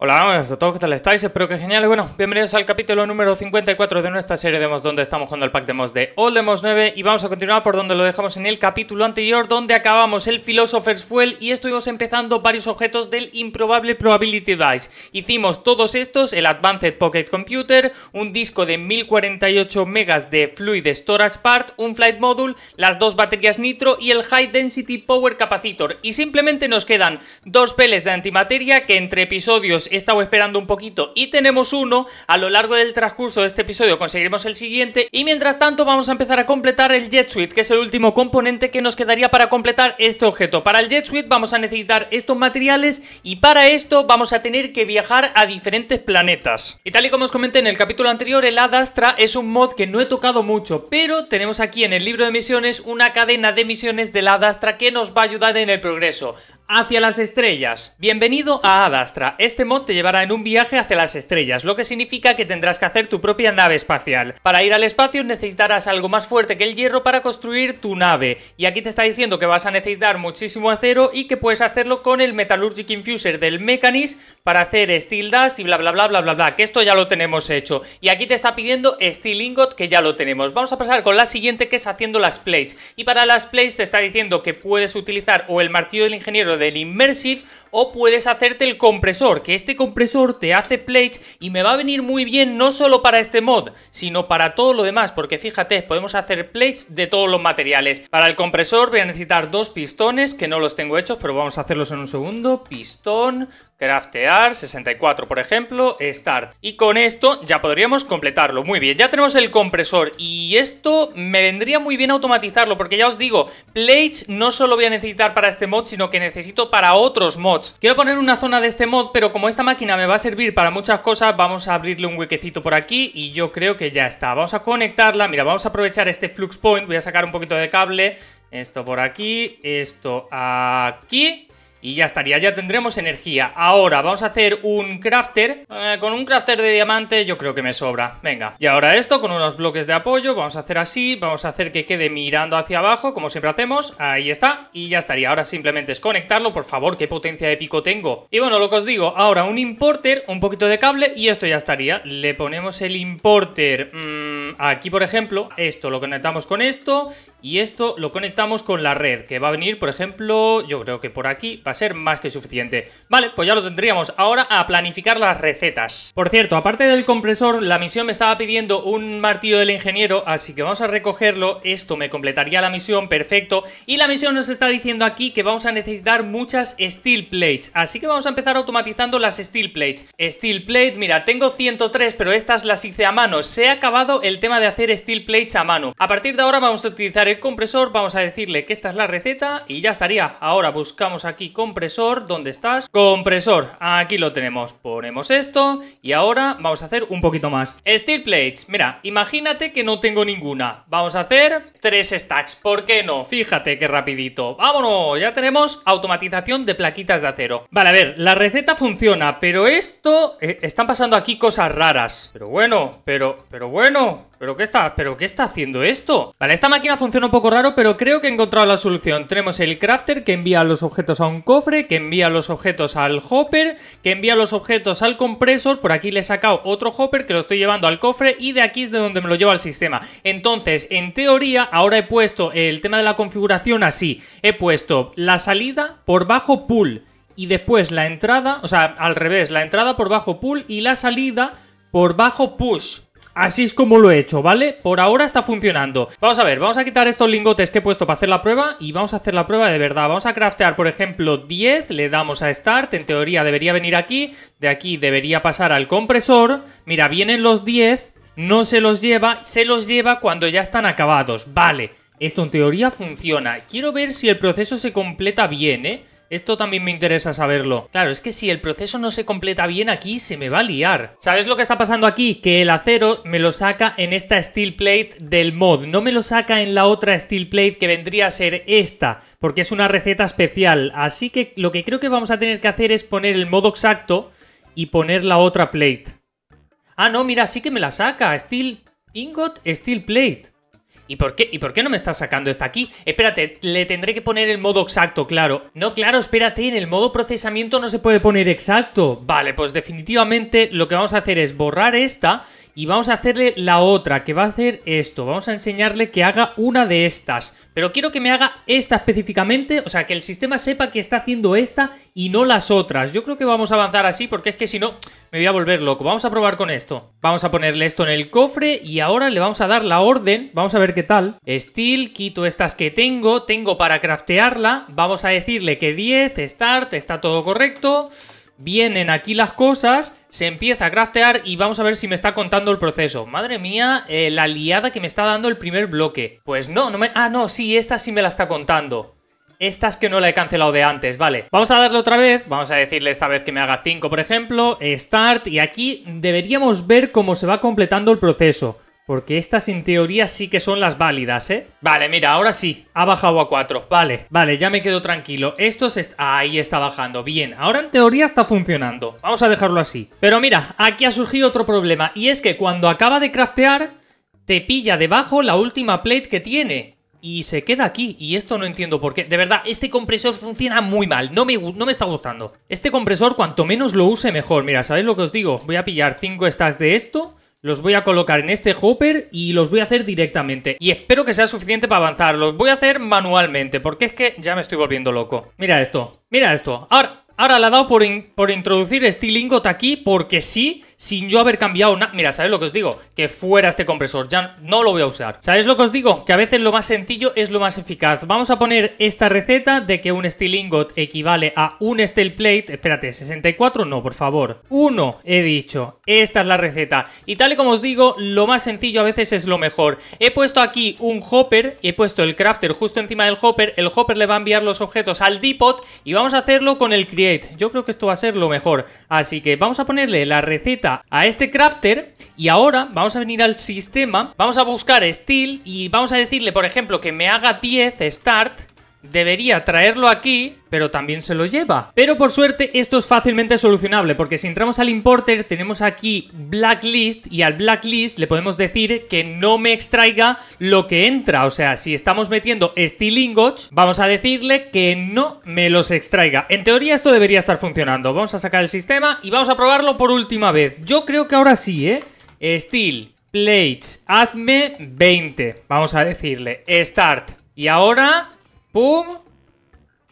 Hola, a todos, ¿qué tal estáis? Espero que genial. Bueno, bienvenidos al capítulo número 54 de nuestra serie de Mods donde estamos jugando el pack de Mods de Old Demos 9 y vamos a continuar por donde lo dejamos en el capítulo anterior donde acabamos el Philosopher's Fuel y estuvimos empezando varios objetos del improbable Probability Dice. Hicimos todos estos, el Advanced Pocket Computer, un disco de 1048 megas de Fluid Storage Part, un Flight Module, las dos baterías Nitro y el High Density Power Capacitor y simplemente nos quedan dos peles de antimateria que entre episodios he estado esperando un poquito y tenemos uno. A lo largo del transcurso de este episodio conseguiremos el siguiente. Y mientras tanto vamos a empezar a completar el Jet Suite, que es el último componente que nos quedaría para completar este objeto. Para el Jet Suite vamos a necesitar estos materiales y para esto vamos a tener que viajar a diferentes planetas. Y tal y como os comenté en el capítulo anterior, el Adastra es un mod que no he tocado mucho, pero tenemos aquí en el libro de misiones una cadena de misiones del Adastra que nos va a ayudar en el progreso. Hacia las estrellas. Bienvenido a Adastra. Este mod te llevará en un viaje hacia las estrellas, lo que significa que tendrás que hacer tu propia nave espacial. Para ir al espacio necesitarás algo más fuerte que el hierro para construir tu nave, y aquí te está diciendo que vas a necesitar muchísimo acero y que puedes hacerlo con el Metallurgic Infuser del Mechanis para hacer Steel Dust y bla bla bla bla bla bla, que esto ya lo tenemos hecho. Y aquí te está pidiendo Steel Ingot, que ya lo tenemos. Vamos a pasar con la siguiente, que es haciendo las plates. Y para las plates te está diciendo que puedes utilizar o el martillo del ingeniero del Immersive o puedes hacerte el compresor, que es este este compresor te hace plates y me va a venir muy bien no solo para este mod, sino para todo lo demás, porque fíjate, podemos hacer plates de todos los materiales. Para el compresor voy a necesitar dos pistones, que no los tengo hechos, pero vamos a hacerlos en un segundo. Pistón, craftear, 64 por ejemplo, start. Y con esto ya podríamos completarlo. Muy bien, ya tenemos el compresor y esto me vendría muy bien automatizarlo porque ya os digo, plates no solo voy a necesitar para este mod, sino que necesito para otros mods. Quiero poner una zona de este mod, pero como esta máquina me va a servir para muchas cosas, vamos a abrirle un huequecito por aquí y yo creo que ya está. Vamos a conectarla, mira, vamos a aprovechar este flux point, voy a sacar un poquito de cable, esto por aquí, esto aquí... Y ya estaría, ya tendremos energía. Ahora vamos a hacer un crafter. Eh, con un crafter de diamante yo creo que me sobra. Venga. Y ahora esto con unos bloques de apoyo. Vamos a hacer así. Vamos a hacer que quede mirando hacia abajo, como siempre hacemos. Ahí está. Y ya estaría. Ahora simplemente es conectarlo. Por favor, qué potencia de pico tengo. Y bueno, lo que os digo. Ahora un importer, un poquito de cable y esto ya estaría. Le ponemos el importer mm, aquí, por ejemplo. Esto lo conectamos con esto y esto lo conectamos con la red, que va a venir, por ejemplo, yo creo que por aquí va a ser más que suficiente. Vale, pues ya lo tendríamos. Ahora a planificar las recetas. Por cierto, aparte del compresor, la misión me estaba pidiendo un martillo del ingeniero, así que vamos a recogerlo. Esto me completaría la misión, perfecto. Y la misión nos está diciendo aquí que vamos a necesitar muchas steel plates, así que vamos a empezar automatizando las steel plates. Steel plate, mira, tengo 103, pero estas las hice a mano. Se ha acabado el tema de hacer steel plates a mano. A partir de ahora vamos a utilizar el compresor, vamos a decirle que esta es la receta y ya estaría. Ahora buscamos aquí compresor, ¿dónde estás? Compresor, aquí lo tenemos. Ponemos esto y ahora vamos a hacer un poquito más. Steel plates, mira, imagínate que no tengo ninguna. Vamos a hacer tres stacks, ¿por qué no? Fíjate qué rapidito. ¡Vámonos! Ya tenemos automatización de plaquitas de acero. Vale, a ver, la receta funciona, pero esto... Eh, están pasando aquí cosas raras. Pero bueno, pero... Pero bueno... ¿Pero qué, está, ¿Pero qué está haciendo esto? Vale, esta máquina funciona un poco raro, pero creo que he encontrado la solución. Tenemos el crafter que envía los objetos a un cofre, que envía los objetos al hopper, que envía los objetos al compresor. Por aquí le he sacado otro hopper que lo estoy llevando al cofre y de aquí es de donde me lo llevo al sistema. Entonces, en teoría, ahora he puesto el tema de la configuración así. He puesto la salida por bajo pull y después la entrada, o sea, al revés, la entrada por bajo pull y la salida por bajo push. Así es como lo he hecho, ¿vale? Por ahora está funcionando. Vamos a ver, vamos a quitar estos lingotes que he puesto para hacer la prueba y vamos a hacer la prueba de verdad. Vamos a craftear, por ejemplo, 10, le damos a Start, en teoría debería venir aquí, de aquí debería pasar al compresor. Mira, vienen los 10, no se los lleva, se los lleva cuando ya están acabados, vale. Esto en teoría funciona. Quiero ver si el proceso se completa bien, ¿eh? Esto también me interesa saberlo. Claro, es que si el proceso no se completa bien aquí, se me va a liar. ¿Sabes lo que está pasando aquí? Que el acero me lo saca en esta steel plate del mod. No me lo saca en la otra steel plate que vendría a ser esta, porque es una receta especial. Así que lo que creo que vamos a tener que hacer es poner el modo exacto y poner la otra plate. Ah, no, mira, sí que me la saca. Steel ingot, steel plate. ¿Y por qué? ¿Y por qué no me está sacando esta aquí? Espérate, le tendré que poner el modo exacto, claro. No, claro, espérate, en el modo procesamiento no se puede poner exacto. Vale, pues definitivamente lo que vamos a hacer es borrar esta y vamos a hacerle la otra, que va a hacer esto. Vamos a enseñarle que haga una de estas. Pero quiero que me haga esta específicamente, o sea, que el sistema sepa que está haciendo esta y no las otras. Yo creo que vamos a avanzar así porque es que si no me voy a volver loco. Vamos a probar con esto. Vamos a ponerle esto en el cofre y ahora le vamos a dar la orden. Vamos a ver qué tal. Steel, quito estas que tengo, tengo para craftearla. Vamos a decirle que 10, start, está todo correcto. Vienen aquí las cosas se empieza a craftear y vamos a ver si me está contando el proceso. Madre mía, eh, la liada que me está dando el primer bloque. Pues no, no me... Ah, no, sí, esta sí me la está contando. Esta es que no la he cancelado de antes, vale. Vamos a darle otra vez, vamos a decirle esta vez que me haga 5, por ejemplo, start, y aquí deberíamos ver cómo se va completando el proceso. Porque estas en teoría sí que son las válidas, ¿eh? Vale, mira, ahora sí. Ha bajado a 4. Vale, vale, ya me quedo tranquilo. Esto se... Ahí está bajando. Bien, ahora en teoría está funcionando. Vamos a dejarlo así. Pero mira, aquí ha surgido otro problema. Y es que cuando acaba de craftear, te pilla debajo la última plate que tiene. Y se queda aquí, y esto no entiendo por qué. De verdad, este compresor funciona muy mal, no me, no me está gustando. Este compresor, cuanto menos lo use, mejor. Mira, ¿sabéis lo que os digo? Voy a pillar 5 stacks de esto los voy a colocar en este hopper y los voy a hacer directamente. Y espero que sea suficiente para avanzar. Los voy a hacer manualmente porque es que ya me estoy volviendo loco. Mira esto, mira esto. Ahora... Ahora la he dado por, por introducir este lingot aquí porque sí, sin yo haber cambiado nada. Mira, ¿sabéis lo que os digo? Que fuera este compresor, ya no lo voy a usar. ¿Sabéis lo que os digo? Que a veces lo más sencillo es lo más eficaz. Vamos a poner esta receta de que un steel ingot equivale a un steel plate. Espérate, 64 no, por favor. Uno, he dicho. Esta es la receta. Y tal y como os digo, lo más sencillo a veces es lo mejor. He puesto aquí un hopper, he puesto el crafter justo encima del hopper. El hopper le va a enviar los objetos al depot y vamos a hacerlo con el creator yo creo que esto va a ser lo mejor. Así que vamos a ponerle la receta a este crafter y ahora vamos a venir al sistema, vamos a buscar steel y vamos a decirle, por ejemplo, que me haga 10 start Debería traerlo aquí, pero también se lo lleva. Pero por suerte esto es fácilmente solucionable, porque si entramos al importer tenemos aquí blacklist y al blacklist le podemos decir que no me extraiga lo que entra. O sea, si estamos metiendo steel vamos a decirle que no me los extraiga. En teoría esto debería estar funcionando. Vamos a sacar el sistema y vamos a probarlo por última vez. Yo creo que ahora sí, ¿eh? Steel, plates, hazme 20. Vamos a decirle start. Y ahora Pum.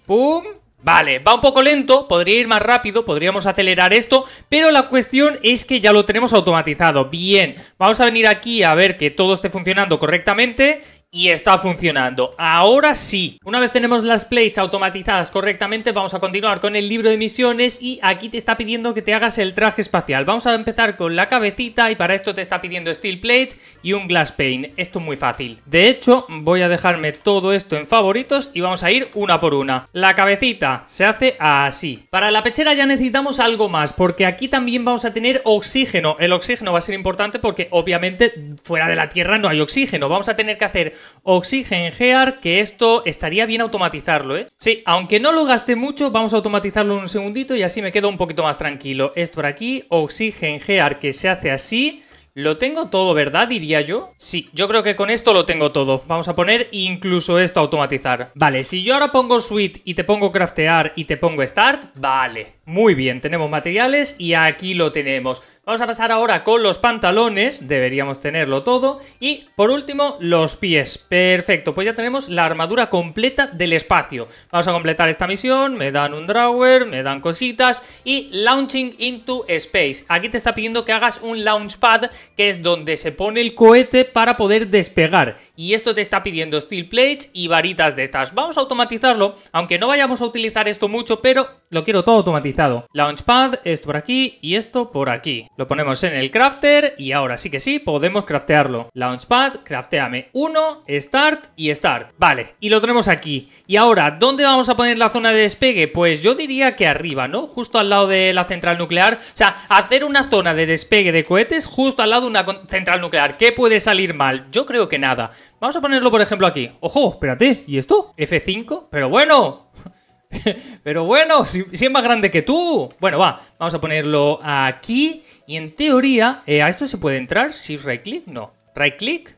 Pum. Vale, va un poco lento, podría ir más rápido, podríamos acelerar esto, pero la cuestión es que ya lo tenemos automatizado. Bien, vamos a venir aquí a ver que todo esté funcionando correctamente y está funcionando. Ahora sí, una vez tenemos las plates automatizadas correctamente, vamos a continuar con el libro de misiones y aquí te está pidiendo que te hagas el traje espacial. Vamos a empezar con la cabecita y para esto te está pidiendo steel plate y un glass pane. Esto es muy fácil. De hecho, voy a dejarme todo esto en favoritos y vamos a ir una por una. La cabecita se hace así. Para la pechera ya necesitamos algo más porque aquí también vamos a tener oxígeno. El oxígeno va a ser importante porque obviamente fuera de la Tierra no hay oxígeno. Vamos a tener que hacer Oxygen Gear, que esto estaría bien automatizarlo, ¿eh? Sí, aunque no lo gaste mucho, vamos a automatizarlo en un segundito y así me quedo un poquito más tranquilo. Esto por aquí, Oxygen Gear, que se hace así... Lo tengo todo, ¿verdad? Diría yo. Sí, yo creo que con esto lo tengo todo. Vamos a poner incluso esto a automatizar. Vale, si yo ahora pongo SWEET y te pongo craftear y te pongo start, vale. Muy bien, tenemos materiales y aquí lo tenemos. Vamos a pasar ahora con los pantalones, deberíamos tenerlo todo. Y por último, los pies. Perfecto, pues ya tenemos la armadura completa del espacio. Vamos a completar esta misión, me dan un drawer, me dan cositas y launching into space. Aquí te está pidiendo que hagas un launchpad, que es donde se pone el cohete para poder despegar. Y esto te está pidiendo steel plates y varitas de estas. Vamos a automatizarlo, aunque no vayamos a utilizar esto mucho, pero lo quiero todo automatizado. Launchpad, esto por aquí y esto por aquí. Lo ponemos en el crafter y ahora sí que sí podemos craftearlo. Launchpad, crafteame Uno, start y start. Vale, y lo tenemos aquí. Y ahora, ¿dónde vamos a poner la zona de despegue? Pues yo diría que arriba, ¿no? Justo al lado de la central nuclear. O sea, hacer una zona de despegue de cohetes justo al lado de una central nuclear. ¿Qué puede salir mal? Yo creo que nada. Vamos a ponerlo, por ejemplo, aquí. ¡Ojo! Espérate, ¿y esto? F5. Pero bueno, Pero bueno, si, es más grande que tú. Bueno, va, vamos a ponerlo aquí. Y en teoría, eh, ¿a esto se puede entrar? Si right click, no. Right click,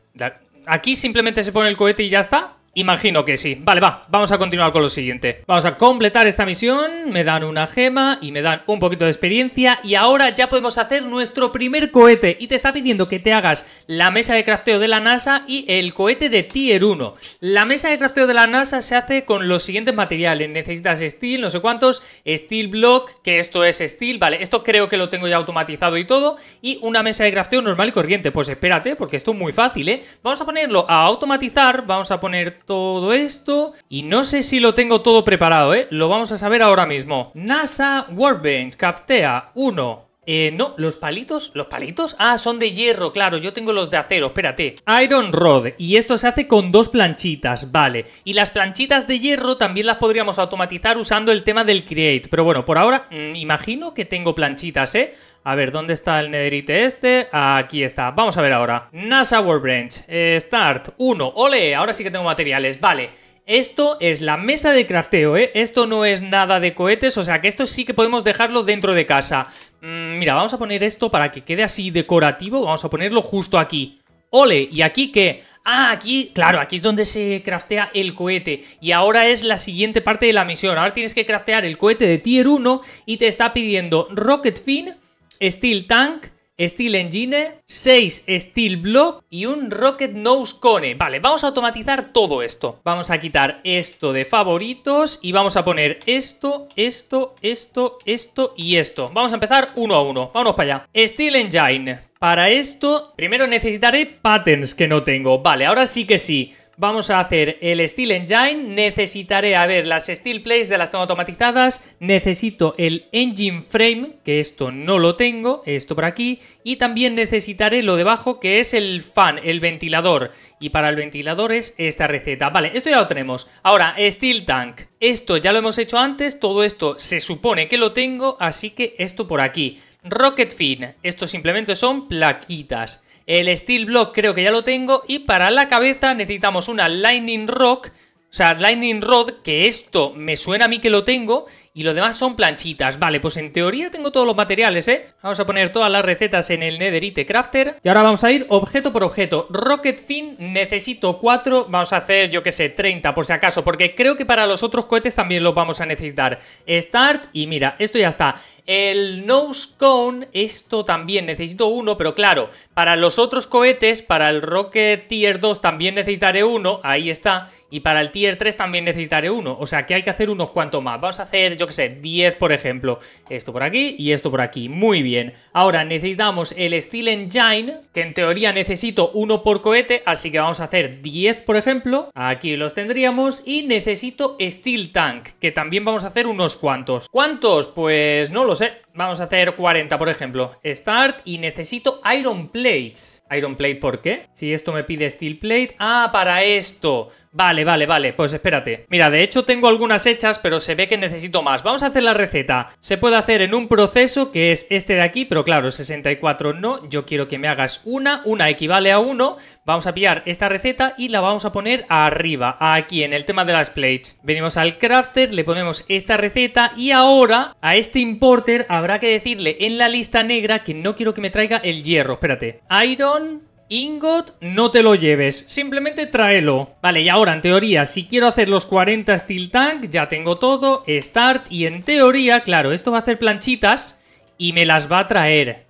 aquí simplemente se pone el cohete y ya está. Imagino que sí. Vale, va, vamos a continuar con lo siguiente. Vamos a completar esta misión, me dan una gema y me dan un poquito de experiencia y ahora ya podemos hacer nuestro primer cohete y te está pidiendo que te hagas la mesa de crafteo de la NASA y el cohete de Tier 1. La mesa de crafteo de la NASA se hace con los siguientes materiales. Necesitas steel, no sé cuántos, steel block, que esto es steel, vale, esto creo que lo tengo ya automatizado y todo, y una mesa de crafteo normal y corriente. Pues espérate, porque esto es muy fácil, ¿eh? Vamos a ponerlo a automatizar, vamos a poner todo esto. Y no sé si lo tengo todo preparado, ¿eh? Lo vamos a saber ahora mismo. NASA Bank. Caftea 1 eh, no, los palitos, los palitos, ah, son de hierro, claro, yo tengo los de acero, espérate. Iron Rod, y esto se hace con dos planchitas, vale. Y las planchitas de hierro también las podríamos automatizar usando el tema del Create, pero bueno, por ahora mm, imagino que tengo planchitas, ¿eh? A ver, ¿dónde está el nederite este? Aquí está, vamos a ver ahora. NASA World Branch, eh, Start, 1, ole, ahora sí que tengo materiales, vale. Esto es la mesa de crafteo, ¿eh? Esto no es nada de cohetes, o sea que esto sí que podemos dejarlo dentro de casa. Mm, mira, vamos a poner esto para que quede así decorativo, vamos a ponerlo justo aquí. ¡Ole! ¿Y aquí qué? Ah, aquí, claro, aquí es donde se craftea el cohete. Y ahora es la siguiente parte de la misión. Ahora tienes que craftear el cohete de tier 1 y te está pidiendo Rocket Fin, Steel Tank, Steel Engine, 6 Steel Block y un Rocket Nose Cone. Vale, vamos a automatizar todo esto. Vamos a quitar esto de favoritos y vamos a poner esto, esto, esto, esto y esto. Vamos a empezar uno a uno. Vámonos para allá. Steel Engine. Para esto, primero necesitaré patterns que no tengo. Vale, ahora sí que sí. Vamos a hacer el Steel Engine. Necesitaré, a ver, las Steel Plays de las tomas automatizadas. Necesito el Engine Frame, que esto no lo tengo, esto por aquí. Y también necesitaré lo debajo, que es el fan, el ventilador. Y para el ventilador es esta receta. Vale, esto ya lo tenemos. Ahora, Steel Tank. Esto ya lo hemos hecho antes, todo esto se supone que lo tengo, así que esto por aquí. Rocket Fin. Estos simplemente son plaquitas. El Steel Block creo que ya lo tengo. Y para la cabeza necesitamos una Lightning Rock. O sea, Lightning Rod, que esto me suena a mí que lo tengo. Y lo demás son planchitas. Vale, pues en teoría tengo todos los materiales, ¿eh? Vamos a poner todas las recetas en el Netherite Crafter. Y ahora vamos a ir objeto por objeto. Rocket Fin necesito 4. Vamos a hacer, yo que sé, 30 por si acaso. Porque creo que para los otros cohetes también los vamos a necesitar. Start y mira, esto ya está. El Nose Cone, esto también necesito uno, pero claro, para los otros cohetes, para el Rocket Tier 2 también necesitaré uno, ahí está, y para el Tier 3 también necesitaré uno, o sea que hay que hacer unos cuantos más. Vamos a hacer, yo que sé, 10 por ejemplo. Esto por aquí y esto por aquí. Muy bien. Ahora necesitamos el Steel Engine, que en teoría necesito uno por cohete, así que vamos a hacer 10 por ejemplo. Aquí los tendríamos. Y necesito Steel Tank, que también vamos a hacer unos cuantos. ¿Cuántos? Pues no lo sé. Vamos a hacer 40, por ejemplo. Start y necesito Iron Plates. ¿Iron Plate por qué? Si esto me pide Steel Plate... ¡Ah, para esto! Vale, vale, vale. Pues espérate. Mira, de hecho tengo algunas hechas, pero se ve que necesito más. Vamos a hacer la receta. Se puede hacer en un proceso, que es este de aquí, pero claro, 64 no. Yo quiero que me hagas una. Una equivale a uno. Vamos a pillar esta receta y la vamos a poner arriba, aquí, en el tema de las plates. Venimos al crafter, le ponemos esta receta y ahora a este importer habrá habrá que decirle en la lista negra que no quiero que me traiga el hierro. Espérate. Iron, Ingot, no te lo lleves, simplemente tráelo. Vale, y ahora, en teoría, si quiero hacer los 40 Steel Tank, ya tengo todo, Start, y en teoría, claro, esto va a hacer planchitas y me las va a traer.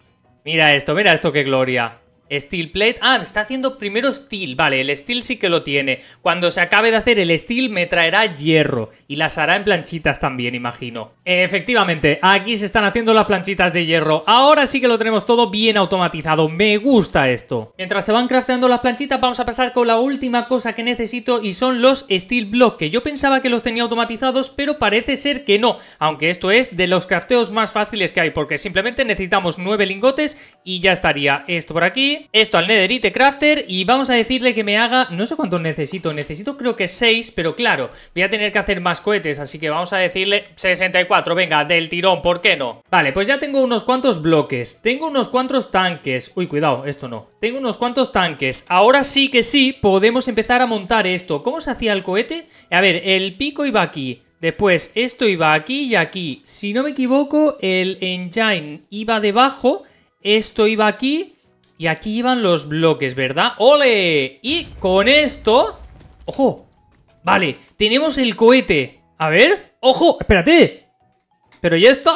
Mira esto, mira esto, qué gloria. Steel plate. Ah, me está haciendo primero steel. Vale, el steel sí que lo tiene. Cuando se acabe de hacer el steel me traerá hierro. Y las hará en planchitas también, imagino. Efectivamente, aquí se están haciendo las planchitas de hierro. Ahora sí que lo tenemos todo bien automatizado. Me gusta esto. Mientras se van crafteando las planchitas vamos a pasar con la última cosa que necesito y son los steel block. Que yo pensaba que los tenía automatizados, pero parece ser que no. Aunque esto es de los crafteos más fáciles que hay. Porque simplemente necesitamos nueve lingotes y ya estaría esto por aquí esto al netherite crafter y vamos a decirle que me haga, no sé cuánto necesito, necesito creo que 6, pero claro, voy a tener que hacer más cohetes, así que vamos a decirle 64, venga, del tirón, ¿por qué no? Vale, pues ya tengo unos cuantos bloques, tengo unos cuantos tanques, uy, cuidado, esto no, tengo unos cuantos tanques, ahora sí que sí, podemos empezar a montar esto, ¿cómo se hacía el cohete? A ver, el pico iba aquí, Después, esto iba aquí y aquí. Si no me equivoco, el engine iba debajo, esto iba aquí y aquí iban los bloques, ¿verdad? ¡Ole! Y con esto... ¡Ojo! Vale, tenemos el cohete. A ver... ¡Ojo! ¡Espérate! ¿Pero y esto?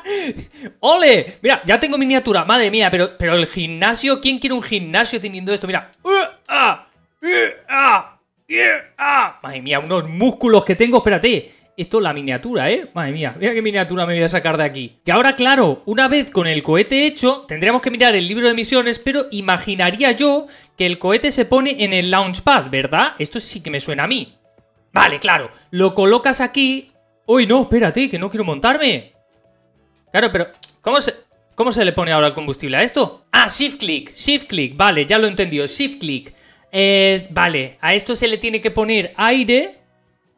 ¡Ole! Mira, ya tengo miniatura. Madre mía, pero, pero el gimnasio... ¿Quién quiere un gimnasio teniendo esto? Mira. ¡uh, ah! ¡Uh, ah! Ah! Madre mía, unos músculos que tengo. Espérate. Esto la miniatura, ¿eh? Madre mía, mira qué miniatura me voy a sacar de aquí. Y ahora, claro, una vez con el cohete hecho, tendríamos que mirar el libro de misiones, pero imaginaría yo que el cohete se pone en el launchpad, ¿verdad? Esto sí que me suena a mí. Vale, claro, lo colocas aquí... ¡Uy, no, espérate, que no quiero montarme! Claro, pero... ¿Cómo se...? ¿Cómo se le pone ahora el combustible a esto? Ah, shift click, shift click, vale, ya lo he entendido, shift click. Es, vale, a esto se le tiene que poner aire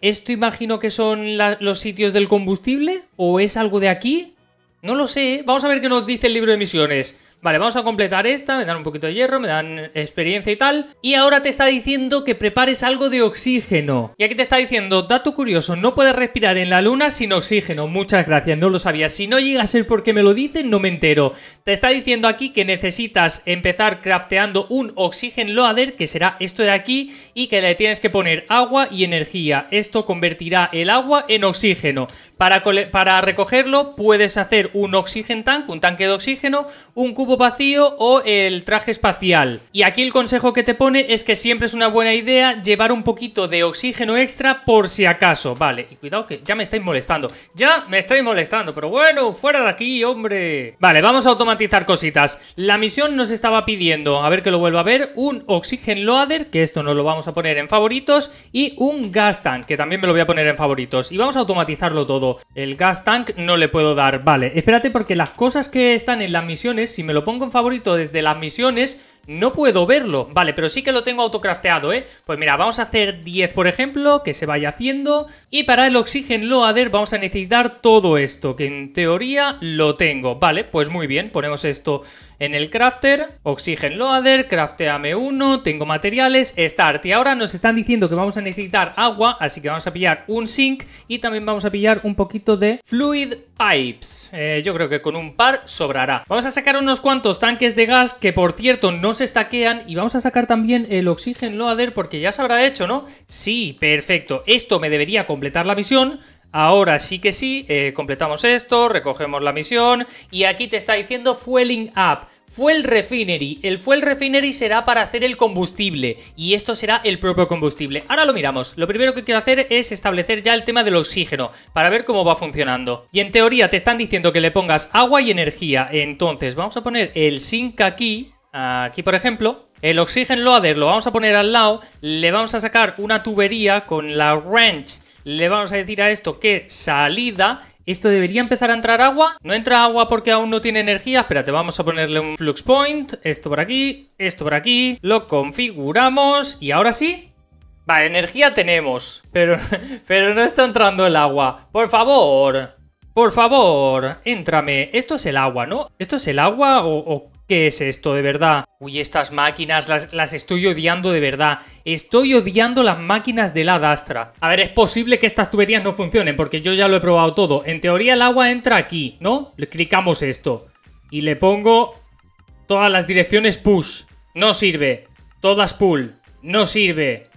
¿Esto imagino que son los sitios del combustible? ¿O es algo de aquí? No lo sé. ¿eh? Vamos a ver qué nos dice el libro de misiones. Vale, vamos a completar esta, me dan un poquito de hierro, me dan experiencia y tal. Y ahora te está diciendo que prepares algo de oxígeno. Y aquí te está diciendo, dato curioso, no puedes respirar en la luna sin oxígeno. Muchas gracias, no lo sabía. Si no llegas a ser porque me lo dicen, no me entero. Te está diciendo aquí que necesitas empezar crafteando un oxígeno loader, que será esto de aquí, y que le tienes que poner agua y energía. Esto convertirá el agua en oxígeno. Para, para recogerlo puedes hacer un oxígeno tank, un tanque de oxígeno, un cubo vacío o el traje espacial. Y aquí el consejo que te pone es que siempre es una buena idea llevar un poquito de oxígeno extra por si acaso. Vale, y cuidado que ya me estáis molestando. Ya me estáis molestando, pero bueno, fuera de aquí, hombre. Vale, vamos a automatizar cositas. La misión nos estaba pidiendo, a ver que lo vuelva a ver, un Oxygen Loader, que esto nos lo vamos a poner en favoritos, y un Gas Tank, que también me lo voy a poner en favoritos. Y vamos a automatizarlo todo. El Gas Tank no le puedo dar. Vale, espérate porque las cosas que están en las misiones, si me lo pongo en favorito desde las misiones no puedo verlo. Vale, pero sí que lo tengo autocrafteado, ¿eh? Pues mira, vamos a hacer 10, por ejemplo, que se vaya haciendo. Y para el Oxygen Loader vamos a necesitar todo esto, que en teoría lo tengo. Vale, pues muy bien, ponemos esto en el crafter. Oxygen Loader, crafteame uno, tengo materiales, start. Y ahora nos están diciendo que vamos a necesitar agua, así que vamos a pillar un sink y también vamos a pillar un poquito de fluid pipes. Eh, yo creo que con un par sobrará. Vamos a sacar unos cuantos tanques de gas que, por cierto, no se estaquean y vamos a sacar también el oxígeno Loader porque ya se habrá hecho, ¿no? Sí, perfecto. Esto me debería completar la misión, Ahora sí que sí, eh, completamos esto, recogemos la misión y aquí te está diciendo Fueling Up. Fuel Refinery. El Fuel Refinery será para hacer el combustible y esto será el propio combustible. Ahora lo miramos. Lo primero que quiero hacer es establecer ya el tema del oxígeno para ver cómo va funcionando. Y en teoría te están diciendo que le pongas agua y energía. Entonces vamos a poner el zinc aquí Aquí, por ejemplo, el oxígeno Loader lo vamos a poner al lado, le vamos a sacar una tubería con la wrench, le vamos a decir a esto que salida ¿Esto debería empezar a entrar agua? No entra agua porque aún no tiene energía. Espérate, vamos a ponerle un flux point. Esto por aquí, esto por aquí. Lo configuramos. Y ahora sí. Vale, energía tenemos. Pero, pero no está entrando el agua. Por favor. Por favor. Entrame. Esto es el agua, ¿no? ¿Esto es el agua o ¿Qué es esto de verdad? Uy, estas máquinas las, estoy odiando de verdad. Estoy odiando las máquinas de la Dastra. A ver, es posible que estas tuberías no funcionen porque yo ya lo he probado todo. En teoría el agua entra aquí, ¿no? Le clicamos esto. Y le pongo todas las direcciones push. No sirve. Todas pull. No sirve.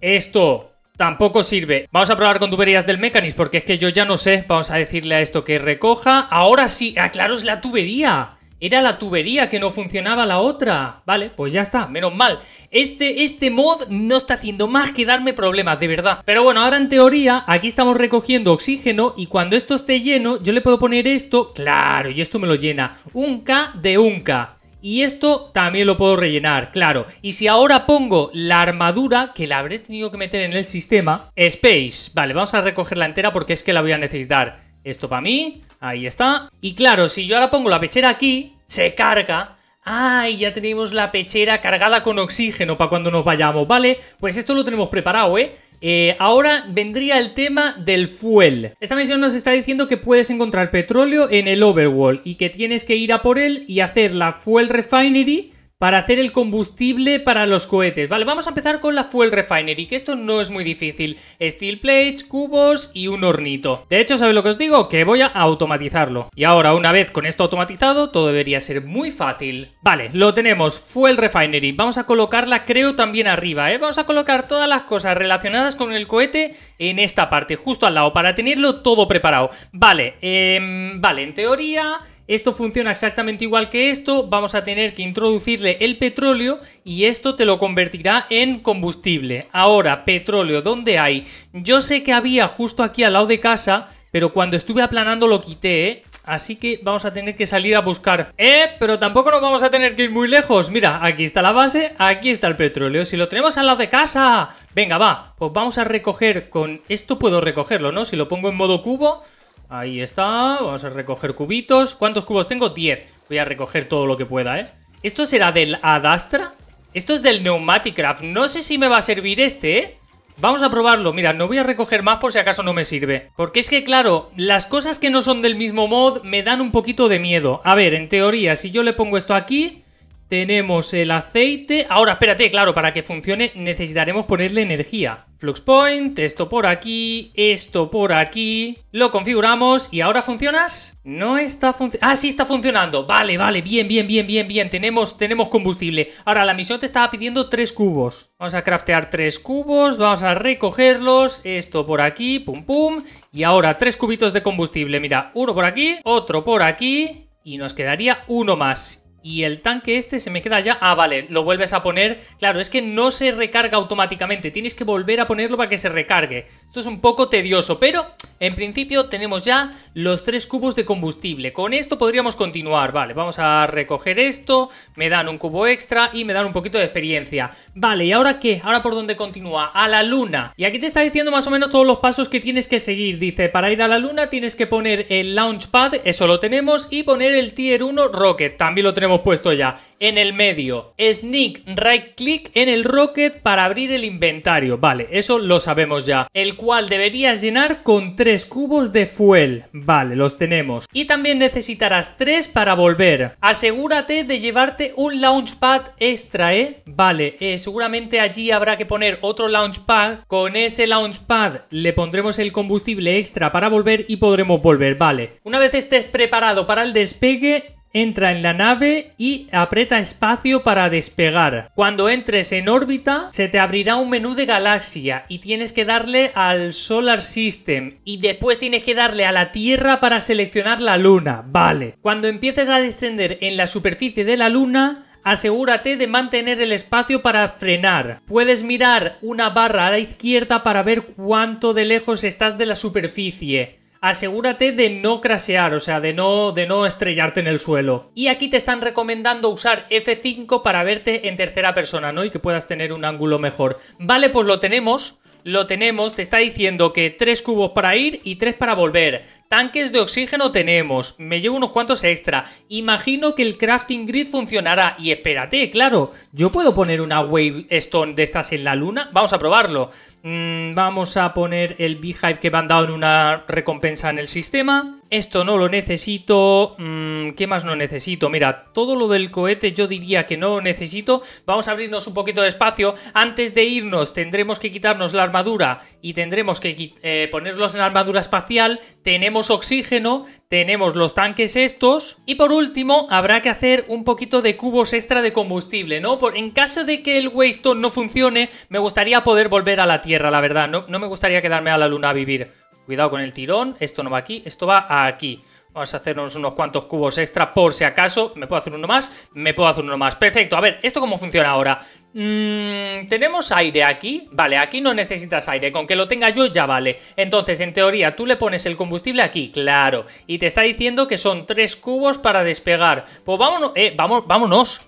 Esto tampoco sirve. Vamos a probar con tuberías del mecanismo porque es que yo ya no sé. Vamos a decirle a esto que recoja. Ahora sí, aclaros ah, la tubería. Era la tubería que no funcionaba la otra. Vale, pues ya está, menos mal. Este, este mod no está haciendo más que darme problemas, de verdad. Pero bueno, ahora en teoría, aquí estamos recogiendo oxígeno y cuando esto esté lleno, yo le puedo poner esto, claro, y esto me lo llena. Un K de un K. Y esto también lo puedo rellenar, claro. Y si ahora pongo la armadura, que la habré tenido que meter en el sistema, Space, vale, vamos a recogerla entera porque es que la voy a necesitar. Esto para mí. Ahí está. Y claro, si yo ahora pongo la pechera aquí, se carga. ¡Ay! Ya tenemos la pechera cargada con oxígeno para cuando nos vayamos, ¿vale? Pues esto lo tenemos preparado, ¿eh? ¿eh? ahora vendría el tema del fuel. Esta misión nos está diciendo que puedes encontrar petróleo en el overworld y que tienes que ir a por él y hacer la fuel refinery para hacer el combustible para los cohetes. Vale, vamos a empezar con la Fuel Refinery, que esto no es muy difícil. Steel plates, cubos y un hornito. De hecho, ¿sabéis lo que os digo? Que voy a automatizarlo. Y ahora, una vez con esto automatizado, todo debería ser muy fácil. Vale, lo tenemos, Fuel Refinery. Vamos a colocarla, creo, también arriba, ¿eh? Vamos a colocar todas las cosas relacionadas con el cohete en esta parte, justo al lado, para tenerlo todo preparado. Vale, em, vale, en teoría... Esto funciona exactamente igual que esto, vamos a tener que introducirle el petróleo y esto te lo convertirá en combustible. Ahora, petróleo, ¿dónde hay? Yo sé que había justo aquí al lado de casa, pero cuando estuve aplanando lo quité, ¿eh? Así que vamos a tener que salir a buscar ¡Eh! Pero tampoco nos vamos a tener que ir muy lejos Mira, aquí está la base, aquí está el petróleo Si lo tenemos al lado de casa Venga, va, pues vamos a recoger con... Esto puedo recogerlo, ¿no? Si lo pongo en modo cubo Ahí está, vamos a recoger cubitos. ¿Cuántos cubos tengo? 10. Voy a recoger todo lo que pueda, ¿eh? ¿Esto será del Adastra? Esto es del Neumaticraft, No sé si me va a servir este, ¿eh? Vamos a probarlo. Mira, no voy a recoger más por si acaso no me sirve. Porque es que, claro, las cosas que no son del mismo mod me dan un poquito de miedo. A ver, en teoría, si yo le pongo esto aquí, tenemos el aceite. Ahora, espérate, claro, para que funcione necesitaremos ponerle energía. Flux point, esto por aquí, esto por aquí. Lo configuramos y ahora funcionas. No está funcionando. Ah, sí está funcionando. Vale, vale, bien, bien, bien, bien, bien. Tenemos, tenemos combustible. Ahora, la misión te estaba pidiendo tres cubos. Vamos a craftear tres cubos, vamos a recogerlos. Esto por aquí, pum, pum. Y ahora, tres cubitos de combustible. Mira, uno por aquí, otro por aquí. Y nos quedaría uno más y el tanque este se me queda ya... Ah, vale, lo vuelves a poner. Claro, es que no se recarga automáticamente. Tienes que volver a ponerlo para que se recargue. Esto es un poco tedioso, pero en principio tenemos ya los tres cubos de combustible. Con esto podríamos continuar. Vale, vamos a recoger esto. Me dan un cubo extra y me dan un poquito de experiencia. Vale, ¿y ahora qué? ¿Ahora por dónde continúa? A la luna. Y aquí te está diciendo más o menos todos los pasos que tienes que seguir. Dice, para ir a la luna tienes que poner el launchpad, eso lo tenemos, y poner el tier 1 rocket. También lo tenemos puesto ya. En el medio, sneak right click en el rocket para abrir el inventario. Vale, eso lo sabemos ya. El cual deberías llenar con tres cubos de fuel. Vale, los tenemos. Y también necesitarás tres para volver. Asegúrate de llevarte un launchpad extra, ¿eh? Vale, eh, seguramente allí habrá que poner otro launchpad. Con ese launchpad le pondremos el combustible extra para volver y podremos volver. Vale. Una vez estés preparado para el despegue, entra en la nave y aprieta espacio para despegar. Cuando entres en órbita, se te abrirá un menú de galaxia y tienes que darle al Solar System y después tienes que darle a la Tierra para seleccionar la Luna. Vale. Cuando empieces a descender en la superficie de la Luna, asegúrate de mantener el espacio para frenar. Puedes mirar una barra a la izquierda para ver cuánto de lejos estás de la superficie asegúrate de no crashear, o sea, de no, de no estrellarte en el suelo. Y aquí te están recomendando usar F5 para verte en tercera persona, ¿no? Y que puedas tener un ángulo mejor. Vale, pues lo tenemos lo tenemos, te está diciendo que tres cubos para ir y tres para volver. Tanques de oxígeno tenemos, me llevo unos cuantos extra. Imagino que el crafting grid funcionará. Y espérate, claro, yo puedo poner una wave stone de estas en la luna. Vamos a probarlo. Mm, vamos a poner el Beehive que me han dado en una recompensa en el sistema. Esto no lo necesito. Mm, ¿Qué más no necesito? Mira, todo lo del cohete yo diría que no lo necesito. Vamos a abrirnos un poquito de espacio. Antes de irnos tendremos que quitarnos la armadura y tendremos que eh, ponerlos en armadura espacial. Tenemos oxígeno, tenemos los tanques estos. Y por último habrá que hacer un poquito de cubos extra de combustible, ¿no? en caso de que el Waystone no funcione, me gustaría poder volver a la Tierra la verdad. No, no me gustaría quedarme a la Luna a vivir. Cuidado con el tirón. Esto no va aquí, esto va aquí. Vamos a hacernos unos cuantos cubos extra por si acaso. ¿Me puedo hacer uno más? Me puedo hacer uno más. Perfecto. A ver, ¿esto cómo funciona ahora? Mm, Tenemos aire aquí. Vale, aquí no necesitas aire. Con que lo tenga yo ya vale. Entonces, en teoría, tú le pones el combustible aquí. Claro. Y te está diciendo que son tres cubos para despegar. Pues vámonos. Eh, vamos, vámonos.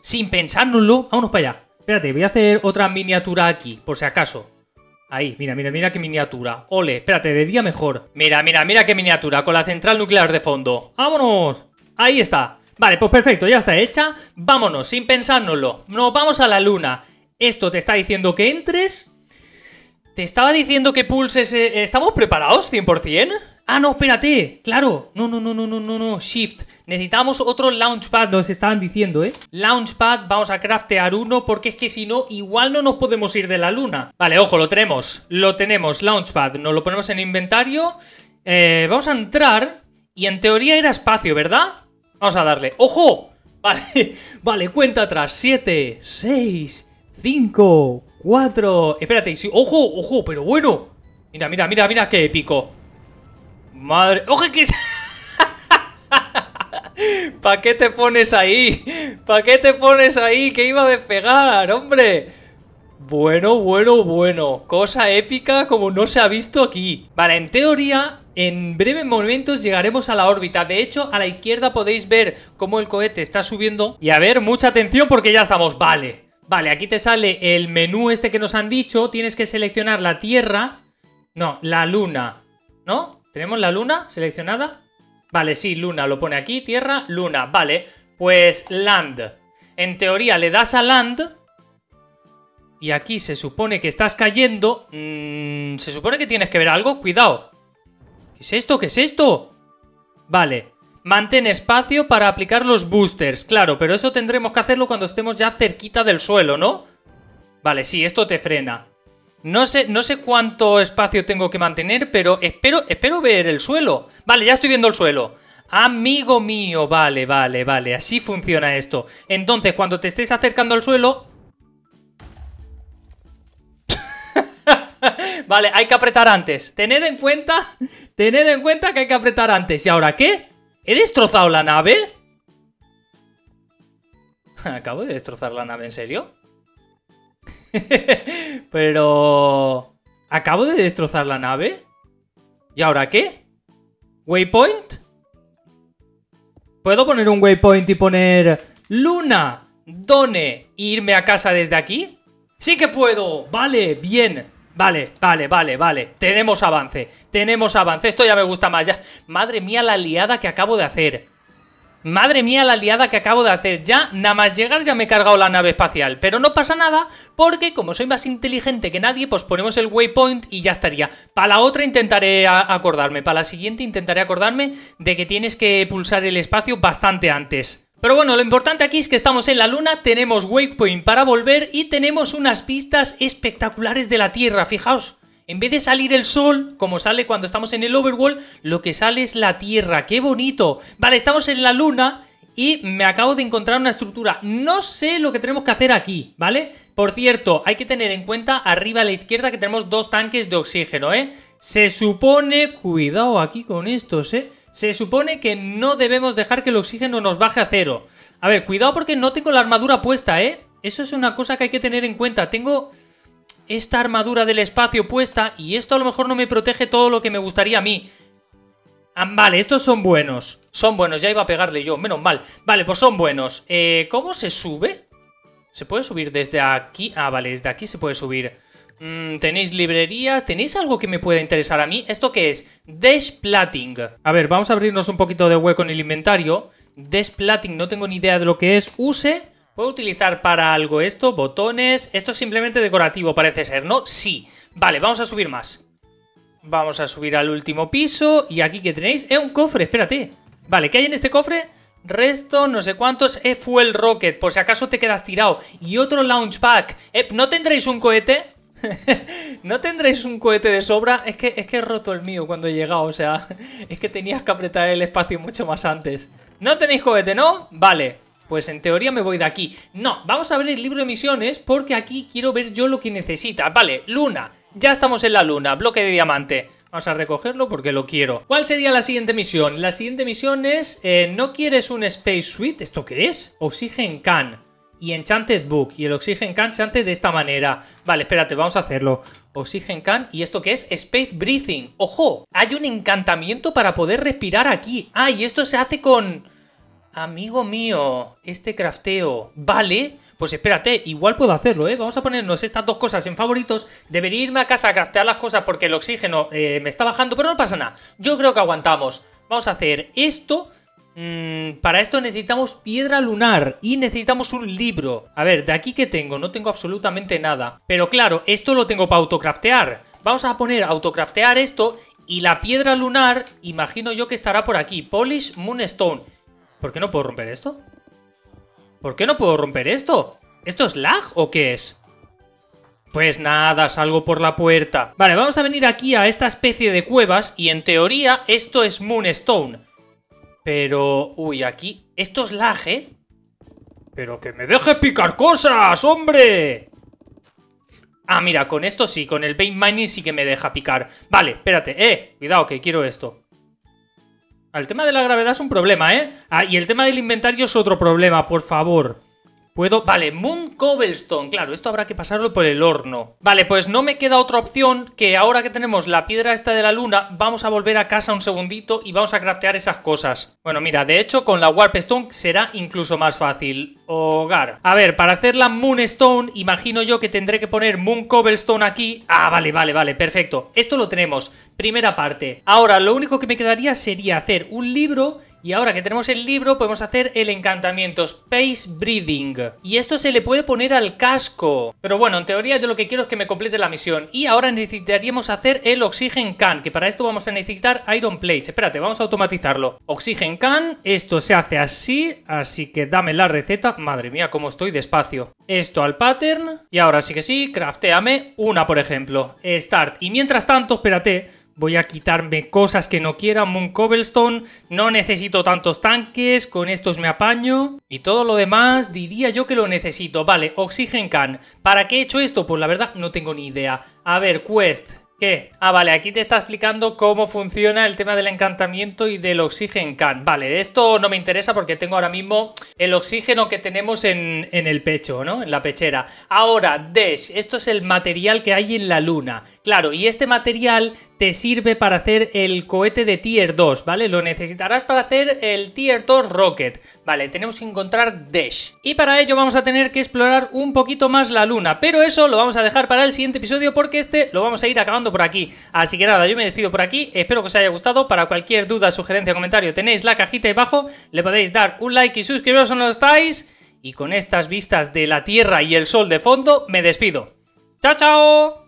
Sin pensárnoslo. Vámonos para allá. Espérate, voy a hacer otra miniatura aquí, por si acaso. Ahí, mira, mira, mira qué miniatura. Ole, espérate, de día mejor. Mira, mira, mira qué miniatura, con la central nuclear de fondo. ¡Vámonos! Ahí está. Vale, pues perfecto, ya está hecha. Vámonos, sin pensárnoslo. Nos vamos a la luna. Esto te está diciendo que entres. Te estaba diciendo que pulses... Eh, ¿Estamos preparados 100%? Ah, no, espérate, claro. No, no, no, no, no, no, no, shift. Necesitamos otro launchpad, nos estaban diciendo, ¿eh? Launchpad, vamos a craftear uno porque es que si no, igual no nos podemos ir de la luna. Vale, ojo, lo tenemos, lo tenemos, launchpad. Nos lo ponemos en inventario. Eh, vamos a entrar y en teoría era espacio, ¿verdad? Vamos a darle. ¡Ojo! Vale, vale, cuenta atrás. 7, 6, 5, 4... Espérate, ojo, ojo, pero bueno. Mira, mira, mira, mira qué épico. Madre. ¡Ojo que! ¿Para qué te pones ahí? ¿Para qué te pones ahí? Que iba a despegar, hombre. Bueno, bueno, bueno. Cosa épica como no se ha visto aquí. Vale, en teoría, en breves momentos llegaremos a la órbita. De hecho, a la izquierda podéis ver cómo el cohete está subiendo. Y a ver, mucha atención porque ya estamos. Vale. Vale, aquí te sale el menú este que nos han dicho. Tienes que seleccionar la Tierra. No, la Luna. ¿No? ¿Tenemos la luna seleccionada? Vale, sí, luna, lo pone aquí, tierra, luna, vale. Pues land. En teoría le das a land. Y aquí se supone que estás cayendo. Mm, se supone que tienes que ver algo, cuidado. ¿Qué es esto? ¿Qué es esto? Vale. Mantén espacio para aplicar los boosters. Claro, pero eso tendremos que hacerlo cuando estemos ya cerquita del suelo, ¿no? Vale, sí, esto te frena. No sé, no sé cuánto espacio tengo que mantener, pero espero, espero ver el suelo. Vale, ya estoy viendo el suelo. Amigo mío, vale, vale, vale, así funciona esto. Entonces, cuando te estés acercando al suelo... vale, hay que apretar antes. Tened en cuenta, tened en cuenta que hay que apretar antes. ¿Y ahora qué? ¿He destrozado la nave? Acabo de destrozar la nave, ¿en serio? Pero... ¿Acabo de destrozar la nave? ¿Y ahora qué? ¿Waypoint? ¿Puedo poner un waypoint y poner... Luna, Done, e irme a casa desde aquí? ¡Sí que puedo! Vale, bien. Vale, vale, vale, vale. Tenemos avance. Tenemos avance. Esto ya me gusta más. Ya. Madre mía, la liada que acabo de hacer. Madre mía la liada que acabo de hacer, ya nada más llegar ya me he cargado la nave espacial, pero no pasa nada porque como soy más inteligente que nadie pues ponemos el waypoint y ya estaría. Para la otra intentaré acordarme, para la siguiente intentaré acordarme de que tienes que pulsar el espacio bastante antes. Pero bueno, lo importante aquí es que estamos en la luna, tenemos waypoint para volver y tenemos unas pistas espectaculares de la Tierra, fijaos. En vez de salir el sol, como sale cuando estamos en el overworld, lo que sale es la Tierra. ¡Qué bonito! Vale, estamos en la Luna y me acabo de encontrar una estructura. No sé lo que tenemos que hacer aquí, ¿vale? Por cierto, hay que tener en cuenta arriba a la izquierda que tenemos dos tanques de oxígeno, ¿eh? Se supone... Cuidado aquí con estos, ¿eh? Se supone que no debemos dejar que el oxígeno nos baje a cero. A ver, cuidado porque no tengo la armadura puesta, ¿eh? Eso es una cosa que hay que tener en cuenta. Tengo esta armadura del espacio puesta y esto a lo mejor no me protege todo lo que me gustaría a mí. Ah, vale, estos son buenos. Son buenos, ya iba a pegarle yo, menos mal. Vale, pues son buenos. Eh, ¿Cómo se sube? ¿Se puede subir desde aquí? Ah, vale, desde aquí se puede subir. Mm, ¿Tenéis librerías? ¿Tenéis algo que me pueda interesar a mí? ¿Esto qué es? desplating. A ver, vamos a abrirnos un poquito de hueco en el inventario. Desplating. no tengo ni idea de lo que es. Use ¿Puedo utilizar para algo esto? Botones... Esto es simplemente decorativo, parece ser, ¿no? Sí. Vale, vamos a subir más. Vamos a subir al último piso. Y aquí que tenéis... ¡Es eh, un cofre! Espérate. Vale, ¿qué hay en este cofre? Resto, no sé cuántos... es eh, Fuel Rocket, por si acaso te quedas tirado. Y otro Launch Pack. Eh, ¿No tendréis un cohete? ¿No tendréis un cohete de sobra? Es que, es que he roto el mío cuando he llegado, o sea... Es que tenías que apretar el espacio mucho más antes. ¿No tenéis cohete, no? Vale, pues en teoría me voy de aquí. No, vamos a abrir el libro de misiones porque aquí quiero ver yo lo que necesita. Vale, luna, ya estamos en la luna, bloque de diamante. Vamos a recogerlo porque lo quiero. ¿Cuál sería la siguiente misión? La siguiente misión es... Eh, ¿No quieres un Space Suite? ¿Esto qué es? Oxygen Can. Y Enchanted Book. Y el Oxygen Can se hace de esta manera. Vale, espérate, vamos a hacerlo. Oxygen Can. ¿Y esto qué es? Space Breathing. ¡Ojo! Hay un encantamiento para poder respirar aquí. Ah, y esto se hace con... Amigo mío, este crafteo, ¿vale? Pues espérate, igual puedo hacerlo, ¿eh? Vamos a ponernos estas dos cosas en favoritos. Debería irme a casa a craftear las cosas porque el oxígeno eh, me está bajando, pero no pasa nada. Yo creo que aguantamos. Vamos a hacer esto. Mm, para esto necesitamos piedra lunar y necesitamos un libro. A ver, ¿de aquí qué tengo? No tengo absolutamente nada. Pero claro, esto lo tengo para autocraftear. Vamos a poner autocraftear esto y la piedra lunar, imagino yo que estará por aquí. Polish Moonstone. ¿Por qué no puedo romper esto? ¿Por qué no puedo romper esto? ¿Esto es lag o qué es? Pues nada, salgo por la puerta. Vale, vamos a venir aquí a esta especie de cuevas y en teoría esto es Moonstone. Pero, uy, aquí... Esto es lag, ¿eh? ¡Pero que me deje picar cosas, hombre! Ah, mira, con esto sí, con el Bane Mining sí que me deja picar. Vale, espérate. ¡Eh! Cuidado, que quiero esto. El tema de la gravedad es un problema, ¿eh? Ah, y el tema del inventario es otro problema, por favor. Puedo... Vale, Moon Cobblestone. Claro, esto habrá que pasarlo por el horno. Vale, pues no me queda otra opción que ahora que tenemos la piedra esta de la luna, vamos a volver a casa un segundito y vamos a craftear esas cosas. Bueno, mira, de hecho con la Warp Stone será incluso más fácil. Hogar. A ver, para hacer la Stone, imagino yo que tendré que poner Moon Cobblestone aquí. Ah, vale, vale, vale, perfecto. Esto lo tenemos. Primera parte. Ahora, lo único que me quedaría sería hacer un libro y ahora que tenemos el libro podemos hacer el encantamiento Space Breathing. Y esto se le puede poner al casco. Pero bueno, en teoría yo lo que quiero es que me complete la misión. Y ahora necesitaríamos hacer el Oxygen Can, que para esto vamos a necesitar Iron Plates. Espérate, vamos a automatizarlo. Oxygen Can, esto se hace así, así que dame la receta. Madre mía, cómo estoy despacio. Esto al pattern. Y ahora sí que sí, craftéame una, por ejemplo. Start. Y mientras tanto, espérate voy a quitarme cosas que no quiera, Moon Cobblestone, no necesito tantos tanques, con estos me apaño, y todo lo demás diría yo que lo necesito. Vale, Oxygen Can, ¿para qué he hecho esto? Pues la verdad no tengo ni idea. A ver, Quest, ¿Qué? Ah, vale, aquí te está explicando cómo funciona el tema del encantamiento y del oxígeno can. Vale, esto no me interesa porque tengo ahora mismo el oxígeno que tenemos en, en, el pecho, ¿no? En la pechera. Ahora, Dash, esto es el material que hay en la luna. Claro, y este material te sirve para hacer el cohete de Tier 2, ¿vale? Lo necesitarás para hacer el Tier 2 Rocket. Vale, tenemos que encontrar Dash. Y para ello vamos a tener que explorar un poquito más la luna, pero eso lo vamos a dejar para el siguiente episodio porque este lo vamos a ir acabando por aquí. Así que nada, yo me despido por aquí, espero que os haya gustado. Para cualquier duda, sugerencia o comentario tenéis la cajita debajo, le podéis dar un like y suscribiros si no estáis. Y con estas vistas de la Tierra y el Sol de fondo, me despido. ¡Chao, chao!